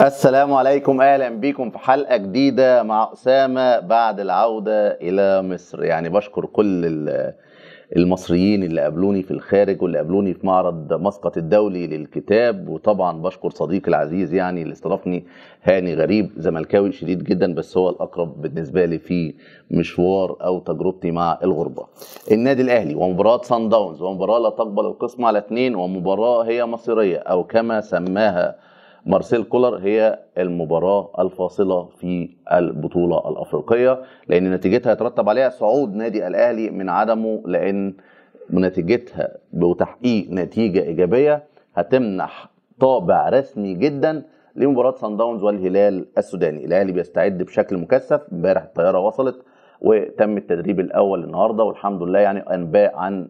السلام عليكم اهلا بيكم في حلقه جديده مع اسامه بعد العوده الى مصر يعني بشكر كل المصريين اللي قابلوني في الخارج واللي قابلوني في معرض مسقط الدولي للكتاب وطبعا بشكر صديقي العزيز يعني اللي استضافني هاني غريب زملكاوي شديد جدا بس هو الاقرب بالنسبه لي في مشوار او تجربتي مع الغربه. النادي الاهلي ومباراه سان داونز ومباراه لا تقبل القسمه على اثنين ومباراه هي مصيريه او كما سماها مارسيل كولر هي المباراة الفاصلة في البطولة الأفريقية لأن نتيجتها يترتب عليها صعود نادي الأهلي من عدمه لأن نتيجتها بتحقيق نتيجة إيجابية هتمنح طابع رسمي جدا لمباراة سان داونز والهلال السوداني الأهلي بيستعد بشكل مكثف امبارح الطيارة وصلت وتم التدريب الأول النهاردة والحمد لله يعني أنباء عن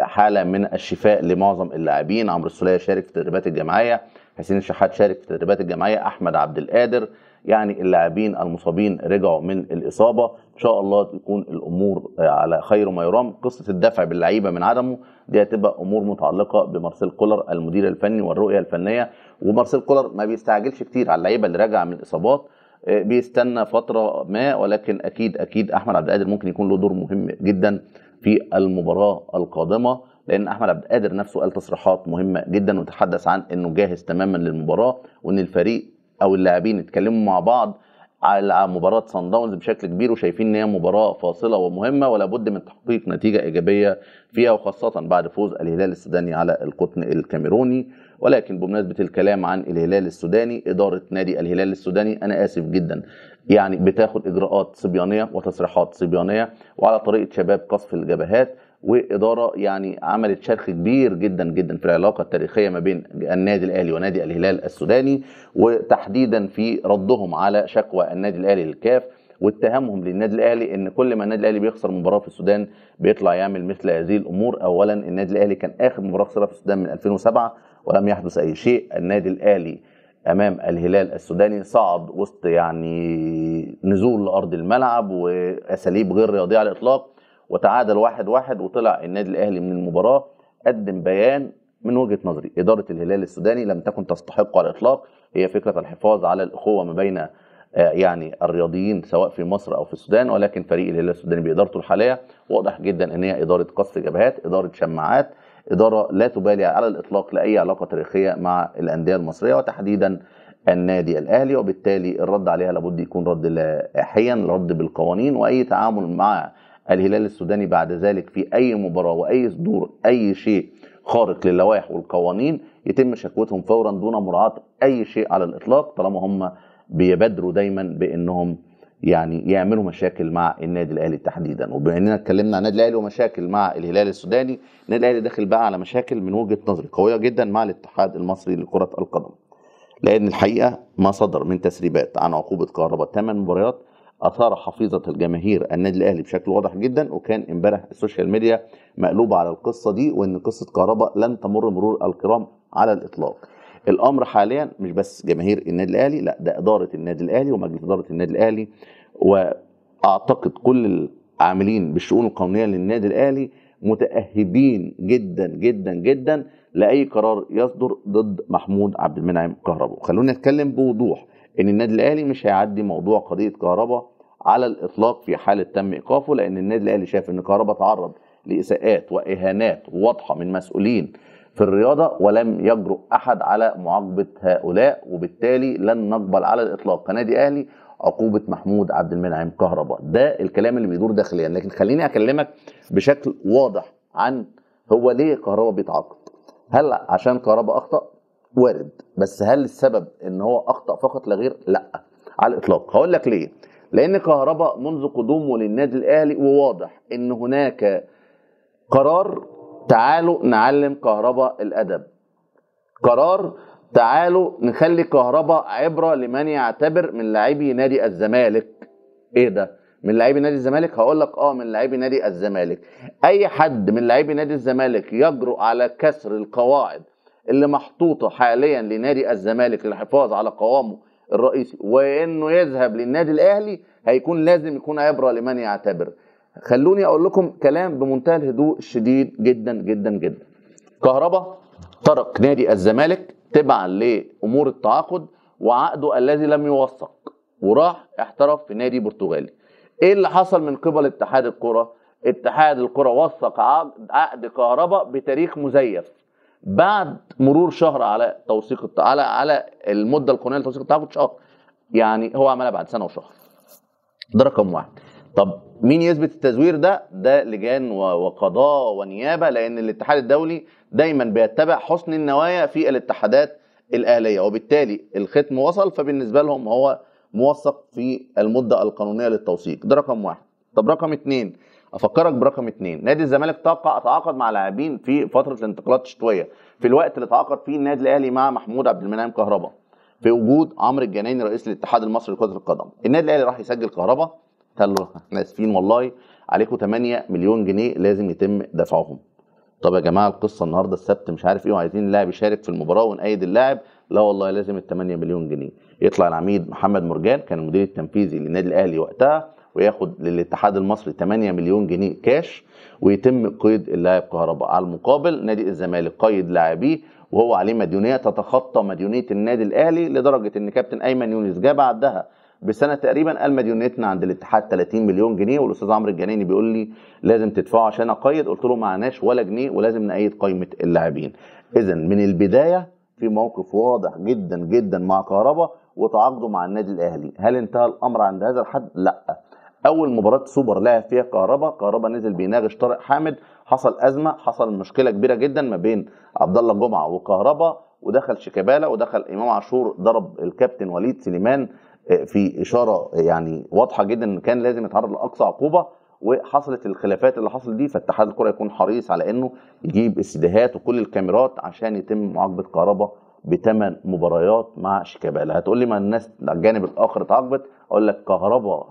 حالة من الشفاء لمعظم اللاعبين عمرو السولية شارك في التدريبات الجماعية حسين الشحات شارك في التدريبات الجماعيه احمد عبد القادر يعني اللاعبين المصابين رجعوا من الاصابه ان شاء الله تكون الامور آه، على خير ما يرام قصه الدفع باللعيبه من عدمه دي هتبقى امور متعلقه بمارسيل كولر المدير الفني والرؤيه الفنيه ومارسيل كولر ما بيستعجلش كتير على اللعيبه اللي راجعه من الاصابات آه، بيستنى فتره ما ولكن اكيد اكيد احمد عبد القادر ممكن يكون له دور مهم جدا في المباراه القادمه لان احمد عبد القادر نفسه قال تصريحات مهمه جدا وتحدث عن انه جاهز تماما للمباراه وان الفريق او اللاعبين اتكلموا مع بعض على مباراه سان داونز بشكل كبير وشايفين ان هي مباراه فاصله ومهمه ولا بد من تحقيق نتيجه ايجابيه فيها وخاصه بعد فوز الهلال السوداني على القطن الكاميروني ولكن بمناسبه الكلام عن الهلال السوداني اداره نادي الهلال السوداني انا اسف جدا يعني بتاخد اجراءات صبيانيه وتصريحات صبيانيه وعلى طريقه شباب قصف الجبهات واداره يعني عملت شرخ كبير جدا جدا في العلاقه التاريخيه ما بين النادي الاهلي ونادي الهلال السوداني وتحديدا في ردهم على شكوى النادي الاهلي للكاف واتهامهم للنادي الاهلي ان كل ما النادي الاهلي بيخسر مباراه في السودان بيطلع يعمل مثل هذه الامور اولا النادي الاهلي كان اخر مباراه خسرها في السودان من 2007 ولم يحدث اي شيء النادي الاهلي امام الهلال السوداني صعد وسط يعني نزول لارض الملعب واساليب غير رياضيه على الاطلاق وتعادل واحد واحد وطلع النادي الاهلي من المباراه قدم بيان من وجهه نظري اداره الهلال السوداني لم تكن تستحق على الاطلاق هي فكره الحفاظ على الاخوه ما بين آه، يعني الرياضيين سواء في مصر او في السودان ولكن فريق الهلال السوداني بادارته الحاليه واضح جدا ان هي اداره قصف جبهات اداره شماعات اداره لا تبالي على الاطلاق لاي علاقه تاريخيه مع الانديه المصريه وتحديدا النادي الاهلي وبالتالي الرد عليها لابد يكون رد لاحيا رد بالقوانين واي تعامل مع الهلال السوداني بعد ذلك في أي مباراة وأي صدور أي شيء خارق للوائح والقوانين يتم شكوتهم فورا دون مراعاة أي شيء على الإطلاق طالما هم بيبادروا دايما بأنهم يعني يعملوا مشاكل مع النادي الاهلي تحديدا وبما اننا اتكلمنا عن النادي الاهلي ومشاكل مع الهلال السوداني النادي الاهلي داخل بقى على مشاكل من وجهه نظري قويه جدا مع الاتحاد المصري لكره القدم لان الحقيقه ما صدر من تسريبات عن عقوبه كهرباء ثمان مباريات اثار حفيظه الجماهير النادي الاهلي بشكل واضح جدا وكان امبارح السوشيال ميديا مقلوبه على القصه دي وان قصه كهربا لن تمر مرور الكرام على الاطلاق الامر حاليا مش بس جماهير النادي الاهلي لا ده اداره النادي الاهلي ومجلس اداره النادي الاهلي واعتقد كل العاملين بالشؤون القانونيه للنادي الاهلي متأهبين جدا جدا جدا لأي قرار يصدر ضد محمود عبد المنعم كهربا خلونا نتكلم بوضوح إن النادي الأهلي مش هيعدي موضوع قضية كهربا على الإطلاق في حالة تم إيقافه لأن النادي الأهلي شاف إن كهربا تعرض لإساءات وإهانات واضحة من مسؤولين في الرياضة ولم يجرؤ أحد على معاقبة هؤلاء وبالتالي لن نقبل على الإطلاق كنادي أهلي عقوبه محمود عبد المنعم كهرباء ده الكلام اللي بيدور داخليا لكن خليني اكلمك بشكل واضح عن هو ليه كهرباء بيتعاقب هل عشان كهرباء اخطا وارد بس هل السبب ان هو اخطا فقط لا غير لا على الاطلاق هقول لك ليه لان كهرباء منذ قدومه للنادي الاهلي وواضح ان هناك قرار تعالوا نعلم كهرباء الادب قرار تعالوا نخلي كهربا عبره لمن يعتبر من لاعبي نادي الزمالك ايه ده من لاعبي نادي الزمالك هقول لك اه من لاعبي نادي الزمالك اي حد من لاعبي نادي الزمالك يجرؤ على كسر القواعد اللي محطوطه حاليا لنادي الزمالك للحفاظ على قوامه الرئيسي وانه يذهب للنادي الاهلي هيكون لازم يكون عبره لمن يعتبر خلوني اقول لكم كلام بمنتهى الهدوء الشديد جدا جدا جدا كهربا ترك نادي الزمالك تبعا لامور التعاقد وعقده الذي لم يوثق وراح احترف في نادي برتغالي ايه اللي حصل من قبل اتحاد الكره اتحاد الكره وثق عقد كهرباء بتاريخ مزيف بعد مرور شهر على توثيق على على المده القانونيه لتوثيق التعاقد شهر يعني هو عملها بعد سنه وشهر ده رقم واحد طب مين يثبت التزوير ده؟ ده لجان وقضاء ونيابه لان الاتحاد الدولي دايما بيتبع حسن النوايا في الاتحادات الاهليه وبالتالي الختم وصل فبالنسبه لهم هو موثق في المده القانونيه للتوثيق ده رقم واحد. طب رقم اثنين افكرك برقم اثنين نادي الزمالك تعاقد مع لاعبين في فتره الانتقالات الشتويه في الوقت اللي تعاقد فيه النادي الاهلي مع محمود عبد المنعم كهربا في وجود عمرو الجنايني رئيس الاتحاد المصري لكره القدم النادي الاهلي راح يسجل كهربا قال له احنا اسفين والله عليكم 8 مليون جنيه لازم يتم دفعهم طب يا جماعه القصه النهارده السبت مش عارف ايه وعايزين اللاعب يشارك في المباراه ونأيد اللاعب لا والله لازم ال 8 مليون جنيه يطلع العميد محمد مرجان كان المدير التنفيذي للنادي الاهلي وقتها وياخد للاتحاد المصري 8 مليون جنيه كاش ويتم قيد اللاعب كهرباء على المقابل نادي الزمالك قيد لاعبيه وهو عليه مديونيه تتخطى مديونيه النادي الاهلي لدرجه ان كابتن ايمن يونس جه بعدها بسنه تقريبا قال مديونيتنا عند الاتحاد 30 مليون جنيه والاستاذ عمرو الجناني بيقول لي لازم تدفعوا عشان اقيد قلت له معناش ولا جنيه ولازم نقيد قائمه اللاعبين اذا من البدايه في موقف واضح جدا جدا مع كهربا وتعاقده مع النادي الاهلي هل انتهى الامر عند هذا الحد لا اول مباراه سوبر لعب فيها كهربا كهربا نزل بيناقش طارق حامد حصل ازمه حصل مشكله كبيره جدا ما بين عبد الله جمعه وكهربا ودخل شيكابالا ودخل امام عاشور ضرب الكابتن وليد سليمان في اشاره يعني واضحه جدا ان كان لازم يتعرض لاقصى عقوبه وحصلت الخلافات اللي حصلت دي فاتحاد الكره يكون حريص على انه يجيب السيديهات وكل الكاميرات عشان يتم معاقبه كهربا بثمان مباريات مع شيكابالا هتقول لي ما الناس الجانب الاخر اتعاقبت اقول لك كهربا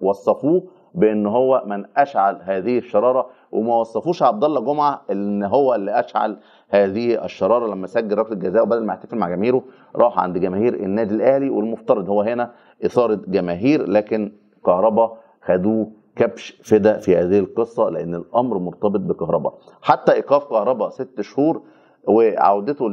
وصفوه بان هو من اشعل هذه الشراره وما وصفوش عبد الله جمعه ان هو اللي اشعل هذه الشراره لما سجل ركله جزاء وبدل ما يحتفل مع جماهيره راح عند جماهير النادي الاهلي والمفترض هو هنا اثاره جماهير لكن كهربا خدوه كبش فدا في هذه القصه لان الامر مرتبط بكهربا حتى ايقاف كهربا ست شهور وعودته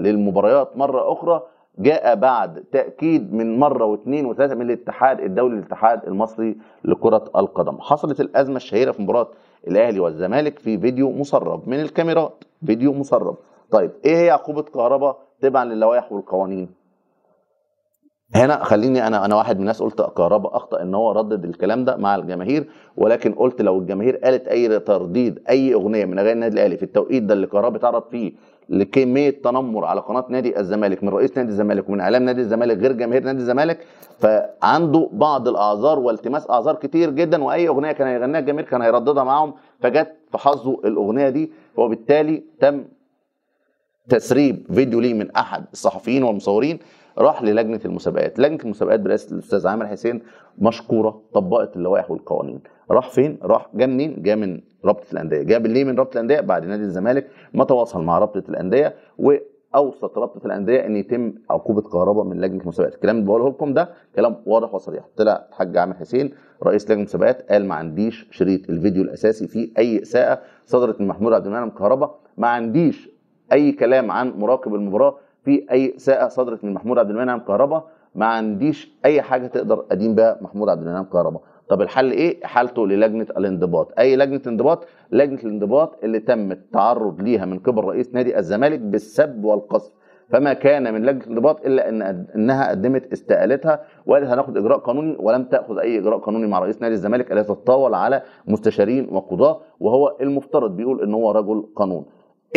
للمباريات مره اخرى جاء بعد تأكيد من مرة واثنين وثلاثة من الاتحاد الدولي الاتحاد المصري لكرة القدم حصلت الأزمة الشهيرة في مباراة الأهلي والزمالك في فيديو مسرب من الكاميرات فيديو مسرب طيب إيه هي عقوبة كهرباء تبعا للوائح والقوانين هنا خليني انا انا واحد من الناس قلت كهربا اخطا ان هو ردد الكلام ده مع الجماهير ولكن قلت لو الجماهير قالت اي ترديد اي اغنيه من اغاني النادي الاهلي في التوقيت ده اللي كهربا اتعرض فيه لكميه تنمر على قناه نادي الزمالك من رئيس نادي الزمالك ومن اعلام نادي الزمالك غير جماهير نادي الزمالك فعنده بعض الاعذار والتماس اعذار كتير جدا واي اغنيه كان هيغنيها الجماهير كان هيرددها معاهم فجت في حظه الاغنيه دي وبالتالي تم تسريب فيديو ليه من احد الصحفيين والمصورين راح للجنه المسابقات لجنه المسابقات برئاسه الاستاذ عامر حسين مشكوره طبقت اللوائح والقوانين راح فين راح جه منين جه من رابطه الانديه جه ليه من رابطه الانديه بعد نادي الزمالك ما تواصل مع رابطه الانديه و اوصت رابطه الانديه ان يتم عقوبه كهرباء من لجنه المسابقات الكلام اللي بقوله لكم ده كلام واضح وصريح طلع الحاج عامر حسين رئيس لجنه المسابقات قال ما عنديش شريط الفيديو الاساسي فيه اي اساءه صدرت من محمود عبد المنعم كهرباء ما عنديش اي كلام عن مراقب المباراه في اي اساءه صدرت من محمود عبد المنعم كهربا ما عنديش اي حاجه تقدر ادين بها محمود عبد المنعم كهربا طب الحل ايه حالته للجنه الانضباط اي لجنه انضباط لجنه الانضباط اللي تم التعرض ليها من قبل رئيس نادي الزمالك بالسب والقصف فما كان من لجنه الانضباط الا ان انها قدمت استقالتها وقالت هناخد اجراء قانوني ولم تاخذ اي اجراء قانوني مع رئيس نادي الزمالك الذي تطاول على مستشارين وقضاه وهو المفترض بيقول ان هو رجل قانون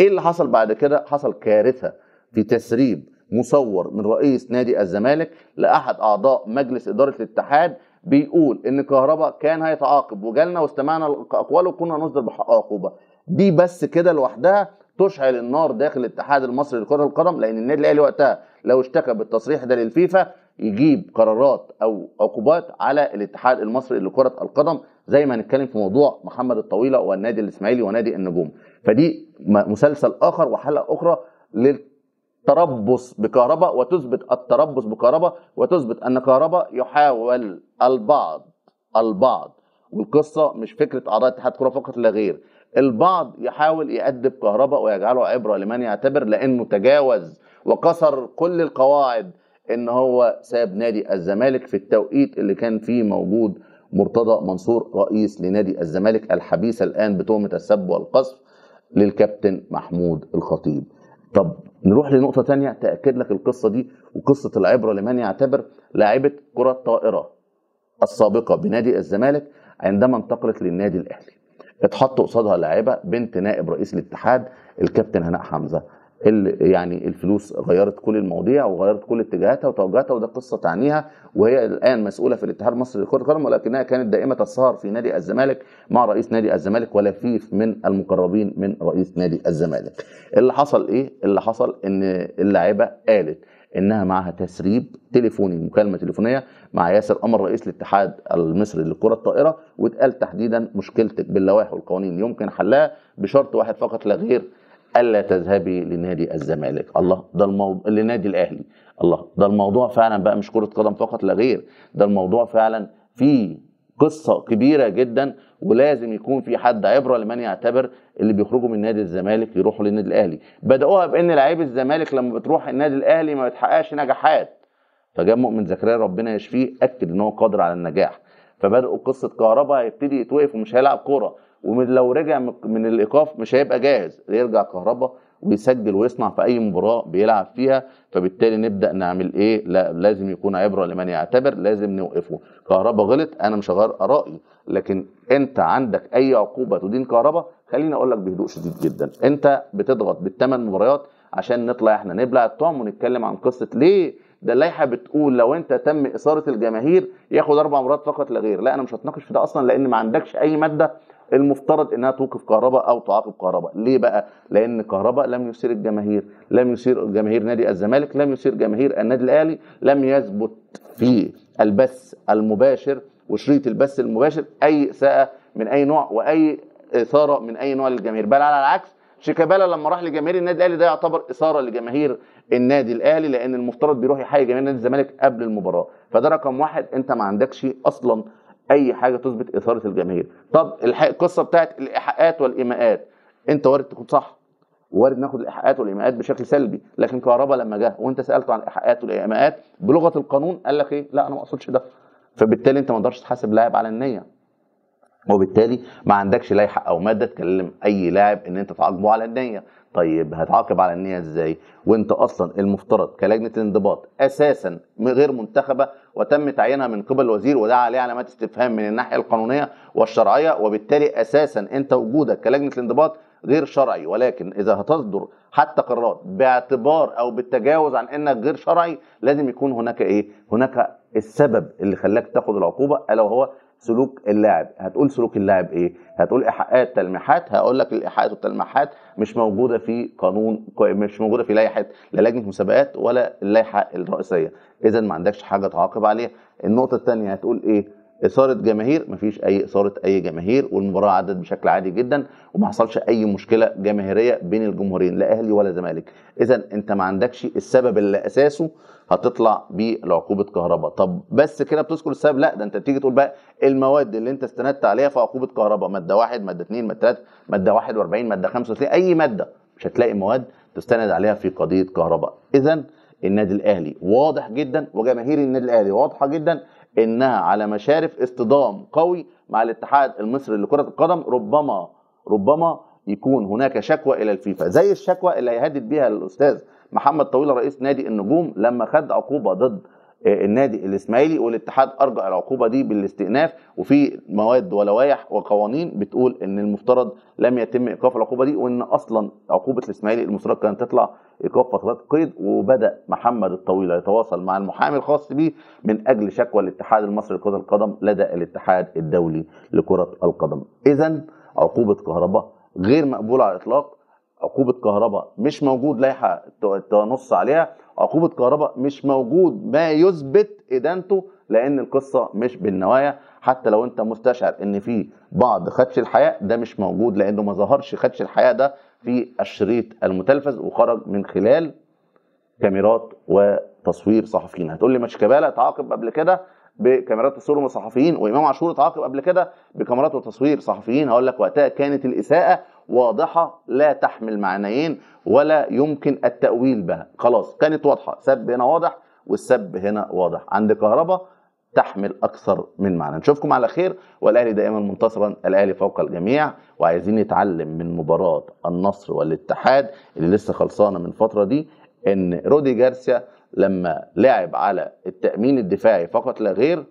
ايه اللي حصل بعد كده حصل كارثه في تسريب مصور من رئيس نادي الزمالك لاحد اعضاء مجلس اداره الاتحاد بيقول ان كهربا كان هيتعاقب وجالنا واستمعنا اقواله وكنا نصدر بحق عقوبه دي بس كده لوحدها تشعل النار داخل الاتحاد المصري لكره القدم لان النادي الاهلي وقتها لو اشتكى بالتصريح ده للفيفا يجيب قرارات او عقوبات على الاتحاد المصري لكره القدم زي ما هنتكلم في موضوع محمد الطويله والنادي الاسماعيلي ونادي النجوم فدي مسلسل اخر وحلقه اخرى التربص بكهرباء وتثبت التربص بكهرباء وتثبت أن كهرباء يحاول البعض البعض والقصة مش فكرة أعضاء اتحاد كرة فقط لا غير البعض يحاول يأدب كهرباء ويجعله عبرة لمن يعتبر لأنه تجاوز وكسر كل القواعد ان هو ساب نادي الزمالك في التوقيت اللي كان فيه موجود مرتضى منصور رئيس لنادي الزمالك الحبيس الان بتهمه السب والقصف للكابتن محمود الخطيب طب نروح لنقطه تانية تاكد لك القصه دي وقصه العبره لمن يعتبر لاعبه كره الطائره السابقه بنادي الزمالك عندما انتقلت للنادي الاهلي اتحط قصادها لاعبه بنت نائب رئيس الاتحاد الكابتن هناء حمزه يعني الفلوس غيرت كل المواضيع وغيرت كل اتجاهاتها وتوجهاتها وده قصه تعنيها وهي الان مسؤوله في الاتحاد المصري لكره القدم ولكنها كانت دائمه السهر في نادي الزمالك مع رئيس نادي الزمالك ولفيف من المقربين من رئيس نادي الزمالك. اللي حصل ايه؟ اللي حصل ان اللاعبه قالت انها معاها تسريب تليفوني مكالمه تليفونيه مع ياسر قمر رئيس الاتحاد المصري للكره الطائره واتقال تحديدا مشكلتك باللوائح والقوانين يمكن حلها بشرط واحد فقط لا غير الا تذهبي لنادي الزمالك الله ده الموضوع لنادي الاهلي الله ده الموضوع فعلا بقى مش كره قدم فقط لا غير ده الموضوع فعلا فيه قصه كبيره جدا ولازم يكون في حد عبره لمن يعتبر اللي بيخرجوا من نادي الزمالك يروحوا للنادي الاهلي بداوها بان لعيب الزمالك لما بتروح النادي الاهلي ما بتحققش نجاحات فجاء مؤمن زكريا ربنا يشفيه اكد ان هو قادر على النجاح فبداوا قصه كهربا هيبتدي يتوقف ومش هيلعب كوره ومن لو رجع من الايقاف مش هيبقى جاهز يرجع كهربا ويسجل ويصنع في اي مباراه بيلعب فيها فبالتالي نبدا نعمل ايه لا لازم يكون عبره لمن يعتبر لازم نوقفه كهربا غلط انا مش هغير رايي لكن انت عندك اي عقوبه تدين كهربا خليني اقول لك بهدوء شديد جدا انت بتضغط بالثمان مباريات عشان نطلع احنا نبلع الطعم ونتكلم عن قصه ليه ده اللائحه بتقول لو انت تم اثاره الجماهير ياخد اربع مرات فقط لا غير لا انا مش هتناقش في ده اصلا لان ما عندكش اي ماده المفترض انها توقف كهرباء او تعاقب كهرباء ليه بقى لان كهرباء لم يثير الجماهير لم يثير جماهير نادي الزمالك لم يثير جماهير النادي الاهلي لم يثبت في البث المباشر وشريط البث المباشر اي اساءه من اي نوع واي اثاره من اي نوع للجماهير بل على العكس شيكابالا لما راح لجماهير النادي الاهلي ده يعتبر اثاره لجماهير النادي الاهلي لان المفترض بيروح يحيي جماهير نادي الزمالك قبل المباراه فده رقم واحد انت ما عندكش اصلا اي حاجه تثبت اثاره الجماهير طب القصه بتاعت الايحاءات والايماءات انت وارد تكون صح وارد ناخد الايحاءات والايماءات بشكل سلبي لكن كهربا لما جه وانت سالته عن الايحاءات والايماءات بلغه القانون قال لك ايه لا انا ما اقصدش ده فبالتالي انت ما تقدرش تحاسب لاعب على النيه وبالتالي ما عندكش لائحه او ماده تكلم اي لاعب ان انت تعاقبه على النيه طيب هتعاقب على النيه ازاي وانت اصلا المفترض كلجنه الانضباط اساسا غير منتخبه وتم تعيينها من قبل الوزير وده عليه علامات استفهام من الناحيه القانونيه والشرعيه وبالتالي اساسا انت وجودك كلجنه الانضباط غير شرعي ولكن اذا هتصدر حتى قرارات باعتبار او بالتجاوز عن انك غير شرعي لازم يكون هناك ايه هناك السبب اللي خلاك تاخد العقوبه الا وهو سلوك اللاعب هتقول سلوك اللاعب ايه هتقول ايحاءات تلميحات هقول لك الايحاءات والتلميحات مش موجوده في قانون مش موجوده في لائحه لا لجنه مسابقات ولا اللائحه الرئيسيه اذا ما عندكش حاجه تعاقب عليها النقطه الثانيه هتقول ايه اثاره جماهير مفيش اي اثاره اي جماهير والمباراه عدت بشكل عادي جدا وما حصلش اي مشكله جماهيريه بين الجمهورين لا اهلي ولا زمالك اذا انت ما عندكش السبب اللي اساسه هتطلع بالعقوبه كهرباء طب بس كده بتذكر السبب لا ده انت تيجي تقول بقى المواد اللي انت استندت عليها في عقوبه كهرباء ماده واحد ماده اثنين ماده ثلاثه ماده واحد واربعين ماده خمسة وثلاثة اي ماده مش هتلاقي مواد تستند عليها في قضيه كهرباء اذا النادي الاهلي واضح جدا وجماهير النادي الاهلي واضحه جدا انها على مشارف اصطدام قوي مع الاتحاد المصري لكره القدم ربما ربما يكون هناك شكوى الى الفيفا زي الشكوى اللي هيهدد بيها الاستاذ محمد طويل رئيس نادي النجوم لما خد عقوبه ضد آه، النادي الاسماعيلي والاتحاد ارجع العقوبه دي بالاستئناف وفي مواد ولوائح وقوانين بتقول ان المفترض لم يتم ايقاف العقوبه دي وان اصلا عقوبه الاسماعيلي المفترض كانت تطلع ايقاف فترات قيد وبدا محمد الطويله يتواصل مع المحامي الخاص به من اجل شكوى الاتحاد المصري لكره القدم لدى الاتحاد الدولي لكره القدم اذا عقوبه كهرباء غير مقبوله على الاطلاق عقوبه كهرباء مش موجود لائحه تنص عليها عقوبه كهرباء مش موجود ما يثبت ادانته لان القصه مش بالنوايا حتى لو انت مستشعر ان في بعض خدش الحياه ده مش موجود لانه ما ظهرش خدش الحياه ده في الشريط المتلفز وخرج من خلال كاميرات وتصوير صحفيين هتقول لي ماتش تعاقب قبل كده بكاميرات تصوير صحفيين وامام عاشور اتعاقب قبل كده بكاميرات وتصوير صحفيين هقول لك وقتها كانت الاساءه واضحة لا تحمل معنيين ولا يمكن التأويل بها خلاص كانت واضحة سب هنا واضح والسب هنا واضح عند كهرباء تحمل أكثر من معنى نشوفكم على خير والأهلي دائما منتصرا الأهلي فوق الجميع وعايزين نتعلم من مباراة النصر والاتحاد اللي لسه خلصانة من فترة دي إن رودي جارسيا لما لعب على التأمين الدفاعي فقط لا غير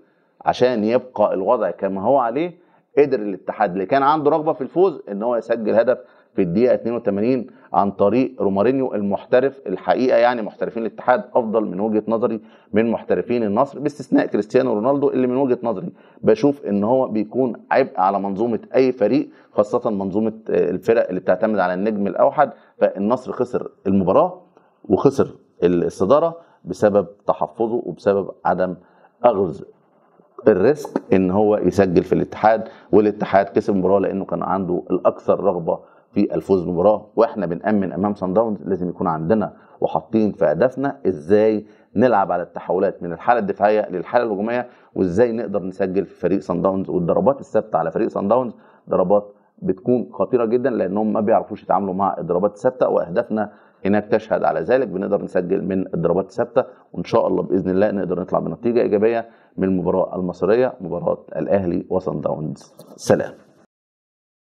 عشان يبقى الوضع كما هو عليه قدر الاتحاد اللي كان عنده رغبه في الفوز ان هو يسجل هدف في الدقيقه 82 عن طريق رومارينيو المحترف الحقيقه يعني محترفين الاتحاد افضل من وجهه نظري من محترفين النصر باستثناء كريستيانو رونالدو اللي من وجهه نظري بشوف ان هو بيكون عبء على منظومه اي فريق خاصه منظومه آه، الفرق اللي بتعتمد على النجم الاوحد فالنصر خسر المباراه وخسر الصداره بسبب تحفظه وبسبب عدم اخذ الريسك ان هو يسجل في الاتحاد والاتحاد كسب المباراه لانه كان عنده الاكثر رغبه في الفوز بالمباراه واحنا بنامن امام سان داونز لازم يكون عندنا وحاطين في اهدافنا ازاي نلعب على التحولات من الحاله الدفاعيه للحاله الهجوميه وازاي نقدر نسجل في فريق سان داونز والضربات الثابته على فريق سان داونز ضربات بتكون خطيره جدا لانهم ما بيعرفوش يتعاملوا مع الضربات الثابته واهدافنا هناك تشهد على ذلك بنقدر نسجل من الضربات الثابته وان شاء الله باذن الله نقدر نطلع بنتيجه ايجابيه من المباراة المصرية مباراة الأهلي وصن داونز سلام